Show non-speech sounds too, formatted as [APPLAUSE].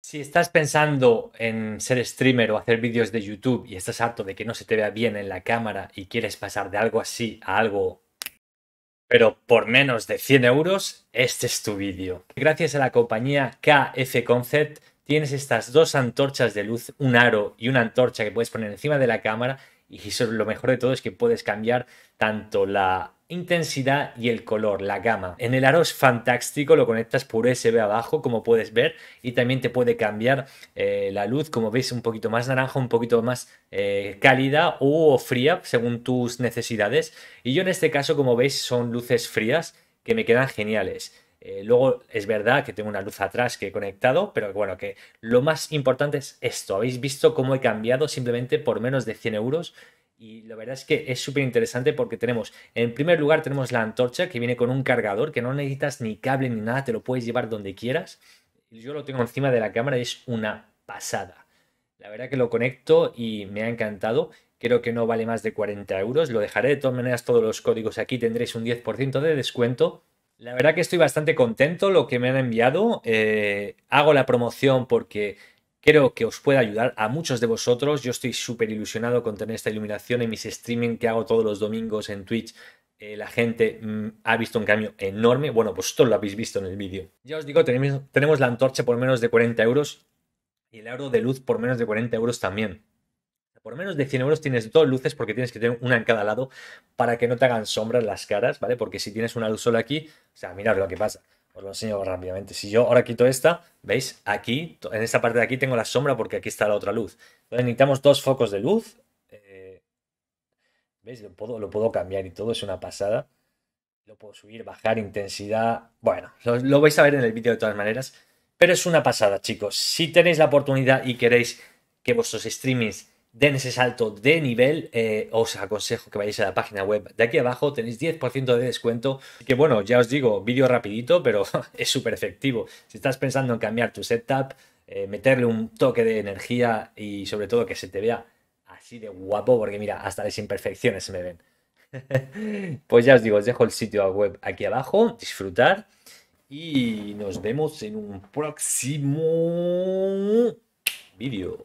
Si estás pensando en ser streamer o hacer vídeos de YouTube y estás harto de que no se te vea bien en la cámara y quieres pasar de algo así a algo, pero por menos de 100 euros, este es tu vídeo. Gracias a la compañía KF Concept tienes estas dos antorchas de luz, un aro y una antorcha que puedes poner encima de la cámara y lo mejor de todo es que puedes cambiar tanto la intensidad y el color, la gama. En el aro es fantástico, lo conectas por USB abajo, como puedes ver, y también te puede cambiar eh, la luz, como veis, un poquito más naranja, un poquito más eh, cálida o fría, según tus necesidades. Y yo en este caso, como veis, son luces frías que me quedan geniales. Eh, luego es verdad que tengo una luz atrás que he conectado, pero bueno, que lo más importante es esto. Habéis visto cómo he cambiado simplemente por menos de 100 euros y la verdad es que es súper interesante porque tenemos, en primer lugar, tenemos la antorcha que viene con un cargador que no necesitas ni cable ni nada, te lo puedes llevar donde quieras. Yo lo tengo encima de la cámara es una pasada. La verdad que lo conecto y me ha encantado. Creo que no vale más de 40 euros. Lo dejaré de todas maneras todos los códigos aquí. Tendréis un 10% de descuento. La verdad que estoy bastante contento lo que me han enviado. Eh, hago la promoción porque Creo que os puede ayudar a muchos de vosotros. Yo estoy súper ilusionado con tener esta iluminación en mis streaming que hago todos los domingos en Twitch. Eh, la gente mm, ha visto un cambio enorme. Bueno, pues todo lo habéis visto en el vídeo. Ya os digo, tenemos, la antorcha por menos de 40 euros y el aro de luz por menos de 40 euros también. Por menos de 100 euros tienes dos luces porque tienes que tener una en cada lado para que no te hagan sombras las caras, ¿vale? Porque si tienes una luz sola aquí, o sea, mirad lo que pasa. Os lo enseño rápidamente. Si yo ahora quito esta, ¿veis? Aquí, en esta parte de aquí tengo la sombra porque aquí está la otra luz. Entonces necesitamos dos focos de luz. Eh, ¿Veis? Lo puedo, lo puedo cambiar y todo, es una pasada. Lo puedo subir, bajar, intensidad. Bueno, lo, lo vais a ver en el vídeo de todas maneras. Pero es una pasada, chicos. Si tenéis la oportunidad y queréis que vuestros streamings den ese salto de nivel, eh, os aconsejo que vayáis a la página web de aquí abajo, tenéis 10% de descuento, que bueno, ya os digo, vídeo rapidito, pero [LAUGHS] es súper efectivo. Si estás pensando en cambiar tu setup, eh, meterle un toque de energía y sobre todo que se te vea así de guapo, porque mira, hasta las imperfecciones se me ven. [LAUGHS] pues ya os digo, os dejo el sitio web aquí abajo, disfrutar y nos vemos en un próximo vídeo.